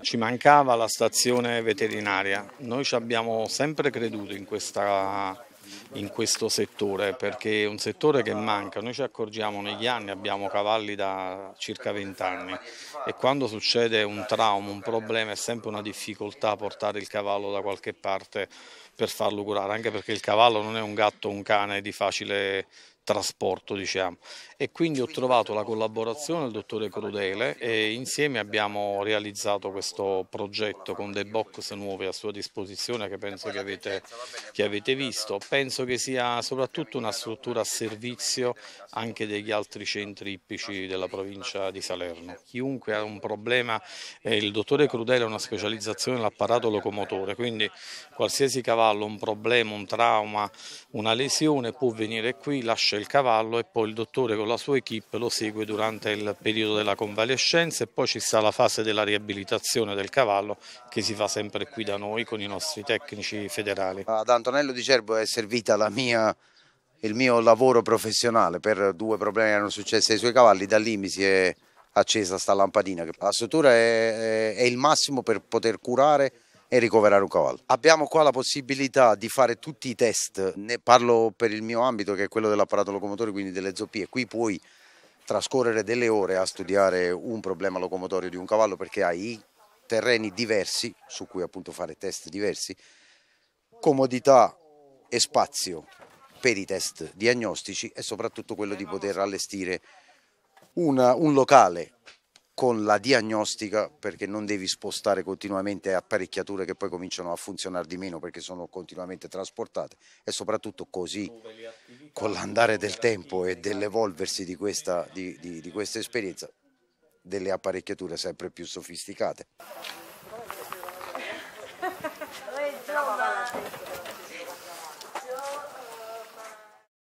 Ci mancava la stazione veterinaria, noi ci abbiamo sempre creduto in, questa, in questo settore perché è un settore che manca, noi ci accorgiamo negli anni, abbiamo cavalli da circa 20 anni e quando succede un trauma, un problema è sempre una difficoltà portare il cavallo da qualche parte per farlo curare, anche perché il cavallo non è un gatto o un cane di facile trasporto diciamo e quindi ho trovato la collaborazione del dottore Crudele e insieme abbiamo realizzato questo progetto con dei box nuovi a sua disposizione che penso che avete, che avete visto penso che sia soprattutto una struttura a servizio anche degli altri centri ippici della provincia di Salerno chiunque ha un problema eh, il dottore Crudele ha una specializzazione nell'apparato locomotore quindi qualsiasi cavallo un problema un trauma una lesione può venire qui lasciare nasce il cavallo e poi il dottore con la sua equip lo segue durante il periodo della convalescenza e poi ci sta la fase della riabilitazione del cavallo che si fa sempre qui da noi con i nostri tecnici federali. Ad Antonello Di Cerbo è servita mia, il mio lavoro professionale per due problemi che erano successi ai suoi cavalli, da lì mi si è accesa sta lampadina. La struttura è, è, è il massimo per poter curare e ricoverare un cavallo. Abbiamo qua la possibilità di fare tutti i test, ne parlo per il mio ambito che è quello dell'apparato locomotore, quindi delle zoppie, qui puoi trascorrere delle ore a studiare un problema locomotorio di un cavallo perché hai terreni diversi su cui appunto fare test diversi, comodità e spazio per i test diagnostici e soprattutto quello di poter allestire una, un locale con la diagnostica perché non devi spostare continuamente apparecchiature che poi cominciano a funzionare di meno perché sono continuamente trasportate e soprattutto così con l'andare del tempo e dell'evolversi di questa, di, di, di questa esperienza delle apparecchiature sempre più sofisticate.